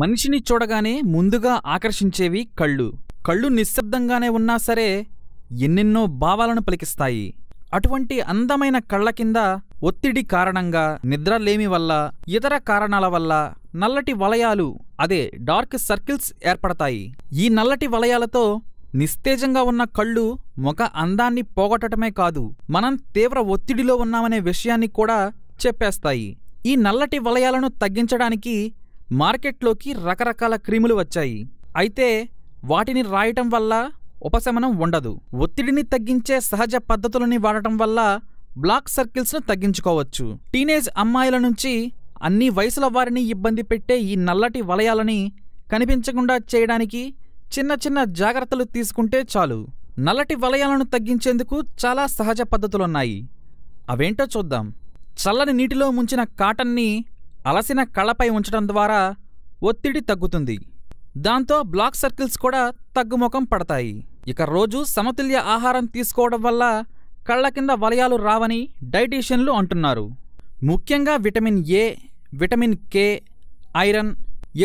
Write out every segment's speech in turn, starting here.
మనిషిని చూడగానే ముందుగా ఆకర్షించేవి కళ్ళు కళ్ళు నిశ్శబ్దంగానే ఉన్నా సరే ఎన్నెన్నో భావాలను పలికిస్తాయి అటువంటి అందమైన కళ్ళ కింద ఒత్తిడి కారణంగా నిద్రలేమి వల్ల ఇతర కారణాల వల్ల నల్లటి వలయాలు అదే డార్క్ సర్కిల్స్ ఏర్పడతాయి ఈ నల్లటి వలయాలతో నిస్తేజంగా ఉన్న కళ్ళు ముఖ అందాన్ని పోగొట్టటమే కాదు మనం తీవ్ర ఒత్తిడిలో ఉన్నామనే విషయాన్ని కూడా చెప్పేస్తాయి ఈ నల్లటి వలయాలను తగ్గించడానికి మార్కెట్లోకి రకరకాల క్రీములు వచ్చాయి అయితే వాటిని రాయటం వల్ల ఉపశమనం ఉండదు ఒత్తిడిని తగ్గించే సహజ పద్ధతులని వాడటం వల్ల బ్లాక్ సర్కిల్స్ను తగ్గించుకోవచ్చు టీనేజ్ అమ్మాయిల నుంచి అన్ని వయసుల వారిని ఇబ్బంది పెట్టే ఈ నల్లటి వలయాలని కనిపించకుండా చేయడానికి చిన్న చిన్న జాగ్రత్తలు తీసుకుంటే చాలు నల్లటి వలయాలను తగ్గించేందుకు చాలా సహజ పద్ధతులున్నాయి అవేంటో చూద్దాం చల్లని నీటిలో ముంచిన కాటన్ని అలసిన కళ్ళపై ఉంచడం ద్వారా ఒత్తిడి తగ్గుతుంది దాంతో బ్లాక్ సర్కిల్స్ కూడా తగ్గుముఖం పడతాయి ఇక రోజు సమతుల్య ఆహారం తీసుకోవడం వల్ల కళ్ళ కింద వలయాలు రావని డైటీషియన్లు అంటున్నారు ముఖ్యంగా vitamin A vitamin K iron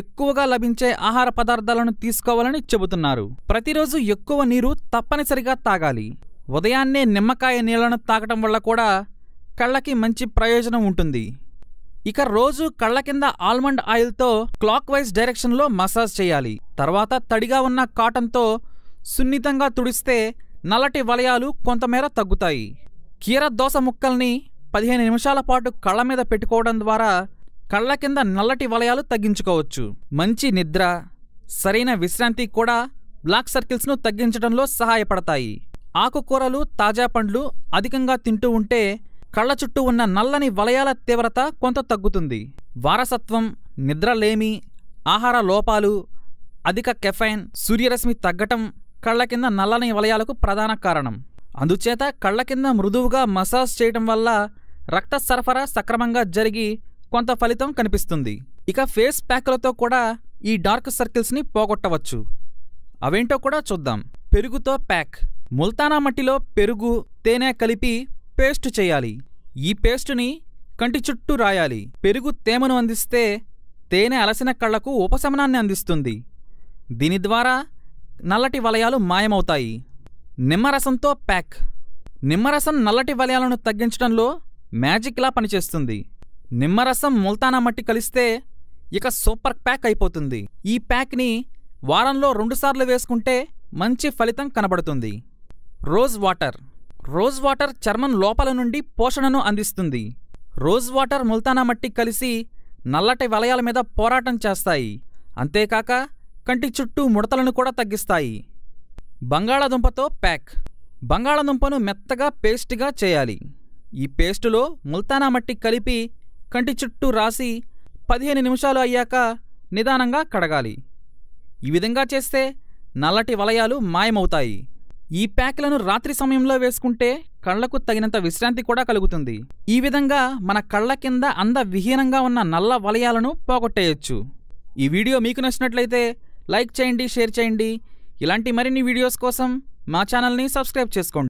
ఎక్కువగా లభించే ఆహార పదార్థాలను తీసుకోవాలని చెబుతున్నారు ప్రతిరోజు ఎక్కువ నీరు తప్పనిసరిగా తాగాలి ఉదయాన్నే నిమ్మకాయ నీళ్లను తాగటం వల్ల కూడా కళ్ళకి మంచి ప్రయోజనం ఉంటుంది ఇక రోజు కళ్ళ కింద ఆల్మండ్ ఆయిల్తో క్లాక్ వైజ్ డైరెక్షన్లో మసాజ్ చేయాలి తర్వాత తడిగా ఉన్న కాటన్తో సున్నితంగా తుడిస్తే నల్లటి వలయాలు కొంతమేర తగ్గుతాయి కీర దోస ముక్కల్ని పదిహేను నిమిషాల పాటు కళ్ళ మీద పెట్టుకోవడం ద్వారా కళ్ళ కింద నల్లటి వలయాలు తగ్గించుకోవచ్చు మంచి నిద్ర సరైన విశ్రాంతి కూడా బ్లాక్ సర్కిల్స్ను తగ్గించడంలో సహాయపడతాయి ఆకుకూరలు తాజా పండ్లు అధికంగా తింటూ ఉంటే కళ్ళ చుట్టూ ఉన్న నల్లని వలయాల తీవ్రత కొంత తగ్గుతుంది వారసత్వం నిద్రలేమి ఆహార లోపాలు అధిక కెఫైన్ సూర్యరశ్మి తగ్గటం కళ్ళ కింద నల్లని వలయాలకు ప్రధాన కారణం అందుచేత కళ్ళ కింద మృదువుగా మసాజ్ చేయటం వల్ల రక్త సరఫరా సక్రమంగా జరిగి కొంత ఫలితం కనిపిస్తుంది ఇక ఫేస్ ప్యాక్లతో కూడా ఈ డార్క్ సర్కిల్స్ని పోగొట్టవచ్చు అవేంటో కూడా చూద్దాం పెరుగుతో ప్యాక్ ముల్తానా మట్టిలో పెరుగు తేనె కలిపి పేస్ట్ చేయాలి ఈ పేస్టుని కంటి చుట్టూ రాయాలి పెరుగు తేమను అందిస్తే తేనె అలసిన కళ్లకు ఉపశమనాన్ని అందిస్తుంది దీని ద్వారా నల్లటి వలయాలు మాయమవుతాయి నిమ్మరసంతో ప్యాక్ నిమ్మరసం నల్లటి వలయాలను తగ్గించడంలో మ్యాజిక్లా పనిచేస్తుంది నిమ్మరసం ముల్తానా మట్టి కలిస్తే ఇక సూపర్ ప్యాక్ అయిపోతుంది ఈ ప్యాక్ని వారంలో రెండుసార్లు వేసుకుంటే మంచి ఫలితం కనబడుతుంది రోజ్ వాటర్ రోజ్ వాటర్ చర్మం లోపల నుండి పోషణను అందిస్తుంది రోజ్ వాటర్ ముల్తానా మట్టి కలిసి నల్లటి వలయాల మీద పోరాటం చేస్తాయి అంతేకాక కంటి చుట్టూ ముడతలను కూడా తగ్గిస్తాయి బంగాళాదుంపతో ప్యాక్ బంగాళాదుంపను మెత్తగా పేస్ట్గా చేయాలి ఈ పేస్టులో ముల్తానా మట్టి కలిపి కంటి చుట్టూ రాసి పదిహేను నిమిషాలు అయ్యాక నిదానంగా కడగాలి ఈ విధంగా చేస్తే నల్లటి వలయాలు మాయమవుతాయి ఈ ప్యాక్లను రాత్రి సమయంలో వేసుకుంటే కళ్లకు తగినంత విశ్రాంతి కూడా కలుగుతుంది ఈ విధంగా మన కళ్ళ కింద అంద విహీనంగా ఉన్న నల్ల వలయాలను పోగొట్టేయచ్చు ఈ వీడియో మీకు నచ్చినట్లయితే లైక్ చేయండి షేర్ చేయండి ఇలాంటి మరిన్ని వీడియోస్ కోసం మా ఛానల్ని సబ్స్క్రైబ్ చేసుకోండి